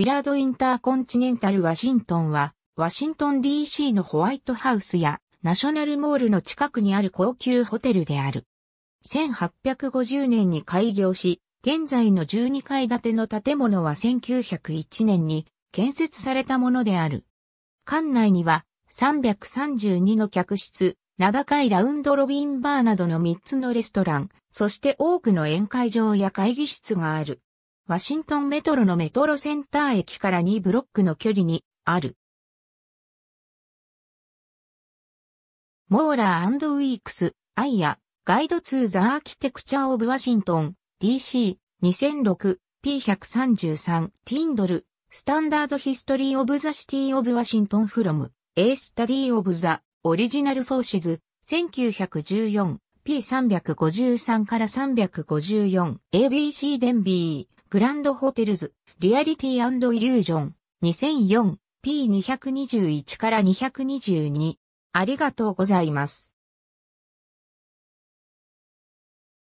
ウィラード・インターコンチネンタル・ワシントンは、ワシントン DC のホワイトハウスやナショナルモールの近くにある高級ホテルである。1850年に開業し、現在の12階建ての建物は1901年に建設されたものである。館内には332の客室、名高いラウンドロビンバーなどの3つのレストラン、そして多くの宴会場や会議室がある。ワシントンメトロのメトロセンター駅から2ブロックの距離にある。モーラーウィークス、アイア、ガイドツーザーアーキテクチャーオブワシントン、DC、2006、P133、ティンドル、スタンダードヒストリーオブザシティオブワシントンフロム、エースタディーオブザ、オリジナルソーシズ、1914 P353 から 354ABC デンビー、グランドホテルズ、リアリティイリュージョン、2004、P221 から222。ありがとうございます。